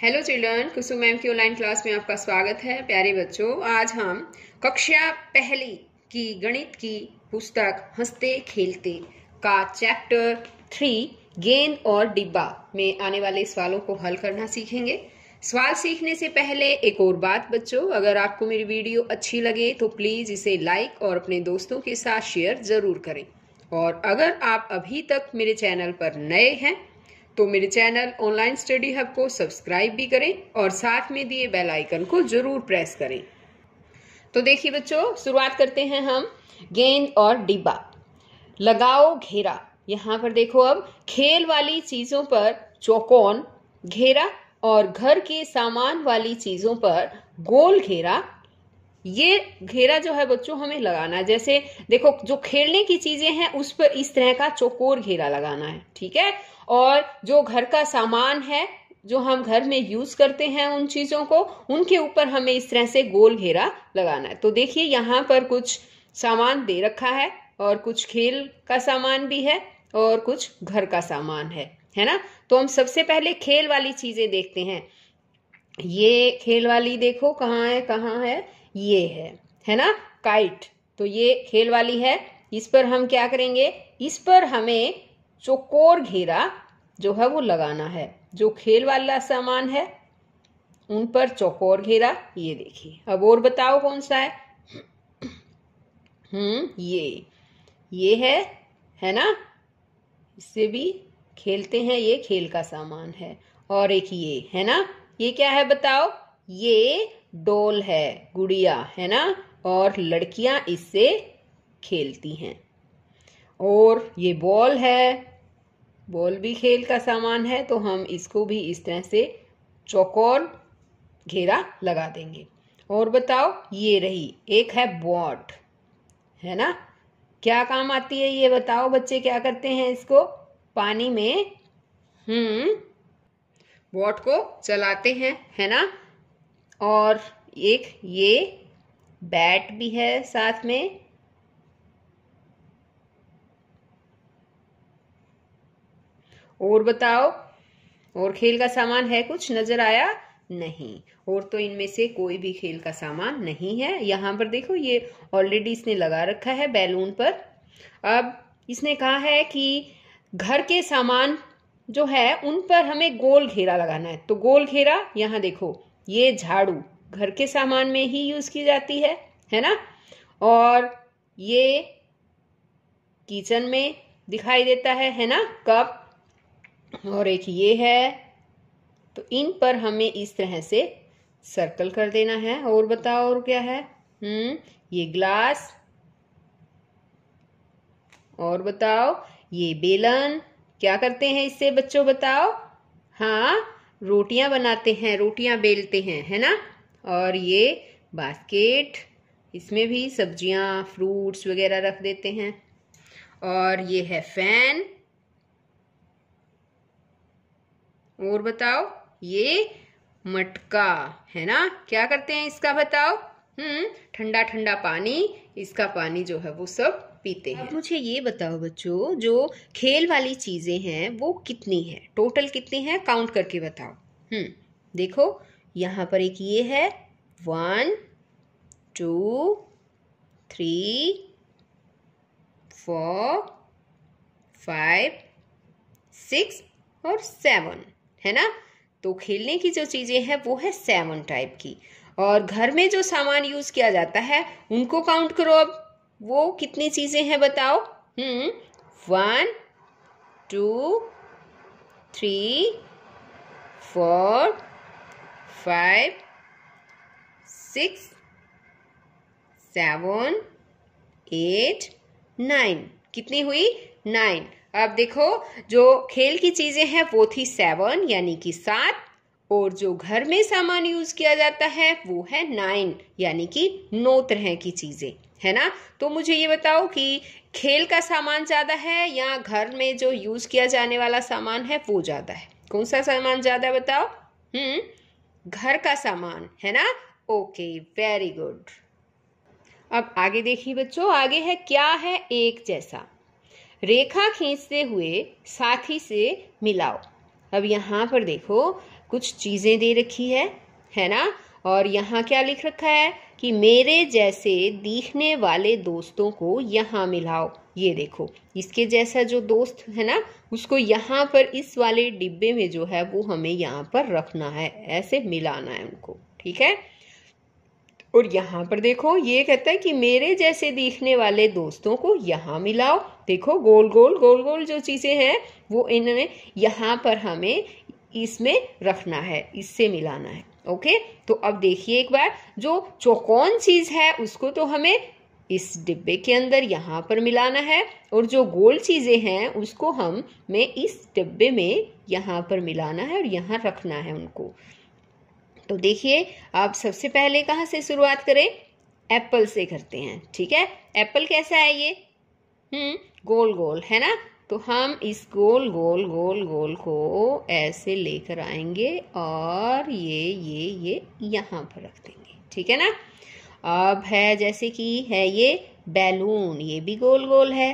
hello children Kusum ma'am की online class में आपका स्वागत है प्यारे बच्चों आज हम कक्षा पहली की गणित की पुस्तक हंसते खेलते का चैप्टर थ्री गेंद और डिब्बा में आने वाले सवालों को हल करना सीखेंगे सवाल सीखने से पहले एक और बात बच्चों अगर आपको मेरी वीडियो अच्छी लगे तो प्लीज़ इसे लाइक और अपने दोस्तों के साथ शेयर ज़रूर करें और अगर आप अभी तक मेरे चैनल पर नए हैं तो मेरे चैनल ऑनलाइन स्टडी हब को सब्सक्राइब भी करें और साथ में दिए बेल आइकन को जरूर प्रेस करें तो देखिए बच्चों शुरुआत करते हैं हम गेंद और डिब्बा लगाओ घेरा यहाँ पर देखो अब खेल वाली चीजों पर चौकोन घेरा और घर के सामान वाली चीजों पर गोल घेरा ये घेरा जो है बच्चों हमें लगाना है जैसे देखो जो खेलने की चीजें हैं उस पर इस तरह का चौकोर घेरा लगाना है ठीक है और जो घर का सामान है जो हम घर में यूज करते हैं उन चीजों को उनके ऊपर हमें इस तरह से गोल घेरा लगाना है तो देखिए यहाँ पर कुछ सामान दे रखा है और कुछ खेल का सामान भी है और कुछ घर का सामान है है ना तो हम सबसे पहले खेल वाली चीजें देखते हैं ये खेल वाली देखो कहाँ है कहाँ है ये है है ना काइट तो ये खेल वाली है इस पर हम क्या करेंगे इस पर हमें चोकोर घेरा जो है वो लगाना है जो खेल वाला सामान है उन पर चौकोर घेरा ये देखिए अब और बताओ कौन सा है हम्म ये ये है है ना इससे भी खेलते हैं ये खेल का सामान है और एक ये है ना ये क्या है बताओ ये डोल है गुड़िया है ना और लड़कियां इससे खेलती हैं और ये बॉल है बॉल भी खेल का सामान है तो हम इसको भी इस तरह से चौकोर घेरा लगा देंगे और बताओ ये रही एक है बॉट है ना क्या काम आती है ये बताओ बच्चे क्या करते हैं इसको पानी में हम्म बॉट को चलाते हैं है ना और एक ये बैट भी है साथ में और बताओ और खेल का सामान है कुछ नजर आया नहीं और तो इनमें से कोई भी खेल का सामान नहीं है यहां पर देखो ये ऑलरेडी इसने लगा रखा है बैलून पर अब इसने कहा है कि घर के सामान जो है उन पर हमें गोल घेरा लगाना है तो गोल घेरा यहां देखो ये झाड़ू घर के सामान में ही यूज की जाती है है ना और ये किचन में दिखाई देता है है ना कप और एक ये है तो इन पर हमें इस तरह से सर्कल कर देना है और बताओ और क्या है हम्म ये ग्लास और बताओ ये बेलन क्या करते हैं इससे बच्चों बताओ हाँ रोटियां बनाते हैं रोटियां बेलते हैं है ना और ये बास्केट इसमें भी सब्जियां फ्रूट्स वगैरह रख देते हैं और ये है फैन और बताओ ये मटका है ना क्या करते हैं इसका बताओ हम्म ठंडा ठंडा पानी इसका पानी जो है वो सब पीते हैं मुझे ये बताओ बच्चों जो खेल वाली चीज़ें हैं वो कितनी है टोटल कितनी है काउंट करके बताओ हम्म देखो यहाँ पर एक ये है one two three four five six और सेवन है ना तो खेलने की जो चीज़ें हैं वो है सेवन टाइप की और घर में जो सामान यूज़ किया जाता है उनको काउंट करो अब वो कितनी चीज़ें हैं बताओ हम्म one two three four five six seven eight nine कितनी हुई नाइन अब देखो जो खेल की चीज़ें हैं वो थी सेवन यानी कि सात और जो घर में सामान यूज़ किया जाता है वो है नाइन यानी कि नौ तरह की चीज़ें है ना तो मुझे ये बताओ कि खेल का सामान ज़्यादा है या घर में जो यूज़ किया जाने वाला सामान है वो ज़्यादा है कौन सा सामान ज़्यादा बताओ हम्म घर का सामान है ना ओके वेरी गुड अब आगे देखिए बच्चों आगे है क्या है एक जैसा रेखा खींचते हुए साथी से मिलाओ अब यहाँ पर देखो कुछ चीज़ें दे रखी है है ना और यहाँ क्या लिख रखा है कि मेरे जैसे दिखने वाले दोस्तों को यहाँ मिलाओ ये देखो इसके जैसा जो दोस्त है ना उसको यहाँ पर इस वाले डिब्बे में जो है वो हमें यहाँ पर रखना है ऐसे मिलाना है उनको ठीक है और यहाँ पर देखो ये कहता है कि मेरे जैसे दिखने वाले दोस्तों को यहाँ मिलाओ देखो गोल गोल गोल गोल जो चीज़ें हैं वो इन्होंने यहाँ पर हमें इसमें रखना है इससे मिलाना है ओके तो अब देखिए एक बार जो चौकोन चीज है उसको तो हमें इस डिब्बे के अंदर यहाँ पर मिलाना है और जो गोल चीज़ें हैं उसको हम में इस डिब्बे में यहाँ पर मिलाना है और यहाँ रखना है उनको तो देखिए आप सबसे पहले कहाँ से शुरुआत करें एप्पल से करते हैं ठीक है एप्पल कैसा है ये हम्म गोल गोल है ना तो हम इस गोल गोल गोल गोल को ऐसे लेकर आएंगे और ये ये ये यहाँ पर रख देंगे ठीक है ना अब है जैसे कि है ये बैलून ये भी गोल गोल है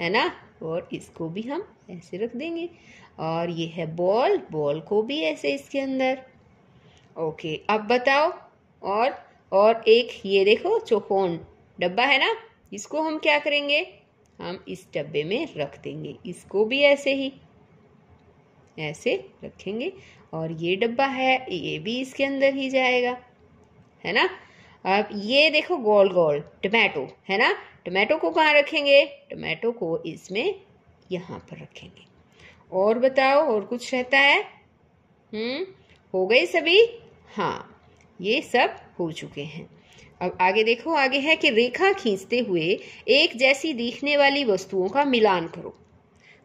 है ना और इसको भी हम ऐसे रख देंगे और ये है बॉल बॉल को भी ऐसे इसके अंदर ओके अब बताओ और और एक ये देखो चौकोन डब्बा है ना इसको हम क्या करेंगे हम इस डब्बे में रख देंगे इसको भी ऐसे ही ऐसे रखेंगे और ये डब्बा है ये भी इसके अंदर ही जाएगा है ना अब ये देखो गोल गोल टमाटो है ना टमाटो को कहाँ रखेंगे टमाटो को इसमें यहाँ पर रखेंगे और बताओ और कुछ रहता है हम्म हो गए सभी हाँ ये सब हो चुके हैं अब आगे देखो आगे है कि रेखा खींचते हुए एक जैसी दिखने वाली वस्तुओं का मिलान करो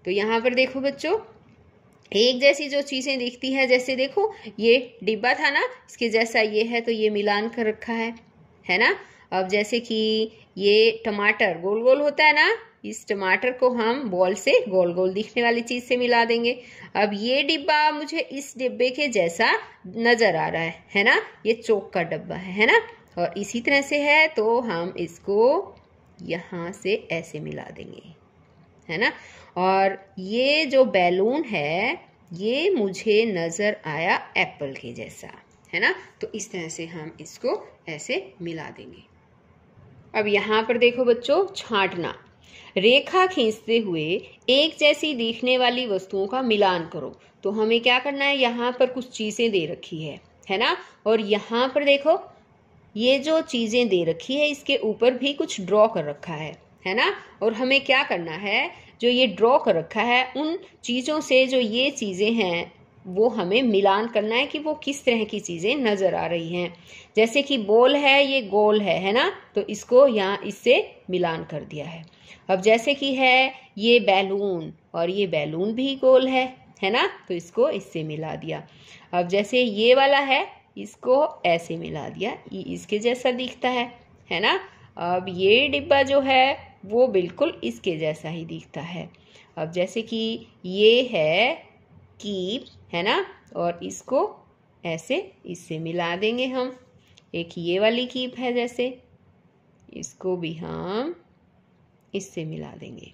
तो यहाँ पर देखो बच्चों एक जैसी जो चीज़ें दिखती है जैसे देखो ये डिब्बा था ना इसके जैसा ये है तो ये मिलान कर रखा है है ना अब जैसे कि ये टमाटर गोल गोल होता है ना इस टमाटर को हम बॉल से गोल गोल दिखने वाली चीज से मिला देंगे अब ये डिब्बा मुझे इस डिब्बे के जैसा नजर आ रहा है है ना ये चौक का डिब्बा है है ना और इसी तरह से है तो हम इसको यहाँ से ऐसे मिला देंगे है ना और ये जो बैलून है ये मुझे नज़र आया एप्पल के जैसा है ना तो इस तरह से हम इसको ऐसे मिला देंगे अब यहाँ पर देखो बच्चों छांटना रेखा खींचते हुए एक जैसी दिखने वाली वस्तुओं का मिलान करो तो हमें क्या करना है यहाँ पर कुछ चीज़ें दे रखी है है ना और यहाँ पर देखो ये जो चीज़ें दे रखी है इसके ऊपर भी कुछ ड्रॉ कर रखा है है ना और हमें क्या करना है जो ये ड्रॉ कर रखा है उन चीज़ों से जो ये चीज़ें हैं वो हमें मिलान करना है कि वो किस तरह की चीज़ें नज़र आ रही हैं जैसे कि बोल है ये गोल है है ना तो इसको यहाँ इससे मिलान कर दिया है अब जैसे कि है ये बैलून और ये बैलून भी गोल है है ना तो इसको इससे मिला दिया अब जैसे ये वाला है इसको ऐसे मिला दिया ये इसके जैसा दिखता है है ना अब ये डिब्बा जो है वो बिल्कुल इसके जैसा ही दिखता है अब जैसे कि ये है कीप है ना और इसको ऐसे इससे मिला देंगे हम एक ये वाली कीप है जैसे इसको भी हम इससे मिला देंगे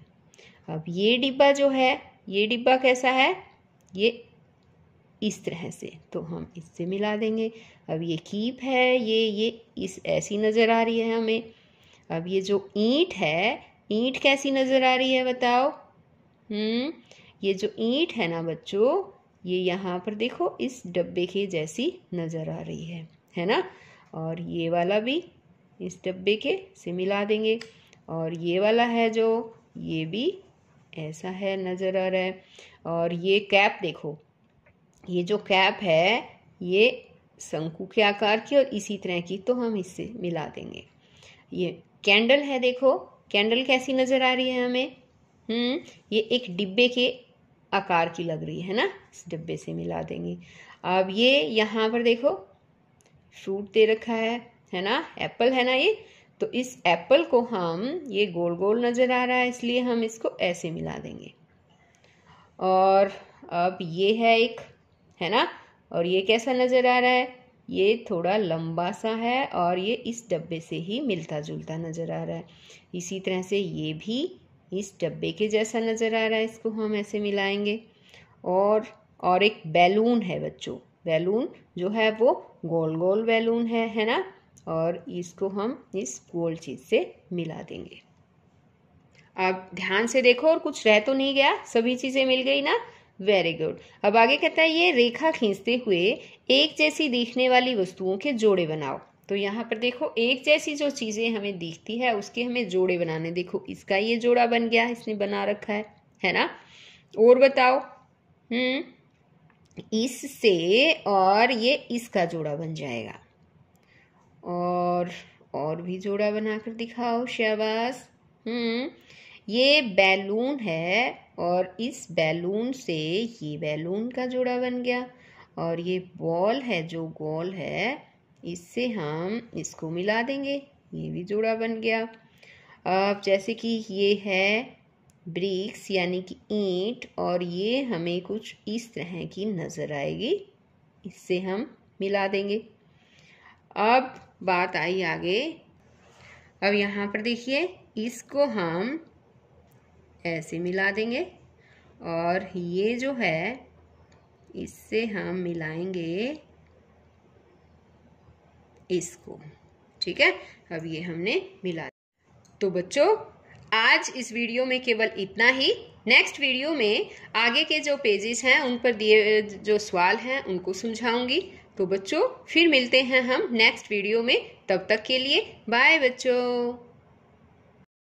अब ये डिब्बा जो है ये डिब्बा कैसा है ये इस तरह से तो हम इससे मिला देंगे अब ये कीप है ये ये इस ऐसी नज़र आ रही है हमें अब ये जो ईंट है ईंट कैसी नज़र आ रही है बताओ हम्म ये जो ईंट है ना बच्चों ये यहाँ पर देखो इस डब्बे के जैसी नज़र आ रही है है ना और ये वाला भी इस डब्बे के से मिला देंगे और ये वाला है जो ये भी ऐसा है नज़र आ रहा है और ये कैप देखो ये जो कैप है ये शंकु के आकार की और इसी तरह की तो हम इससे मिला देंगे ये कैंडल है देखो कैंडल कैसी नज़र आ रही है हमें हम्म ये एक डिब्बे के आकार की लग रही है ना इस डिब्बे से मिला देंगे अब ये यहाँ पर देखो फ्रूट दे रखा है है ना एप्पल है ना ये तो इस एप्पल को हम ये गोल गोल नज़र आ रहा है इसलिए हम इसको ऐसे मिला देंगे और अब ये है एक है ना और ये कैसा नज़र आ रहा है ये थोड़ा लंबा सा है और ये इस डब्बे से ही मिलता जुलता नज़र आ रहा है इसी तरह से ये भी इस डब्बे के जैसा नज़र आ रहा है इसको हम ऐसे मिलाएंगे और और एक बैलून है बच्चों बैलून जो है वो गोल गोल बैलून है है ना और इसको हम इस गोल चीज़ से मिला देंगे अब ध्यान से देखो और कुछ रह तो नहीं गया सभी चीज़ें मिल गई ना वेरी गुड अब आगे कहता है ये रेखा खींचते हुए एक जैसी दिखने वाली वस्तुओं के जोड़े बनाओ तो यहाँ पर देखो एक जैसी जो चीज़ें हमें दिखती है उसके हमें जोड़े बनाने देखो इसका ये जोड़ा बन गया इसने बना रखा है है ना और बताओ हम्म इससे और ये इसका जोड़ा बन जाएगा और और भी जोड़ा बनाकर दिखाओ शहबाज हम्म ये बैलून है और इस बैलून से ये बैलून का जोड़ा बन गया और ये बॉल है जो गोल है इससे हम इसको मिला देंगे ये भी जोड़ा बन गया अब जैसे कि ये है ब्रिक्स यानी कि ईंट और ये हमें कुछ इस तरह की नज़र आएगी इससे हम मिला देंगे अब बात आई आगे अब यहाँ पर देखिए इसको हम ऐसे मिला देंगे और ये जो है इससे हम मिलाएंगे इसको ठीक है अब ये हमने मिला तो बच्चों आज इस वीडियो में केवल इतना ही नेक्स्ट वीडियो में आगे के जो पेजेस हैं उन पर दिए जो सवाल हैं उनको समझाऊंगी तो बच्चों फिर मिलते हैं हम नेक्स्ट वीडियो में तब तक के लिए बाय बच्चों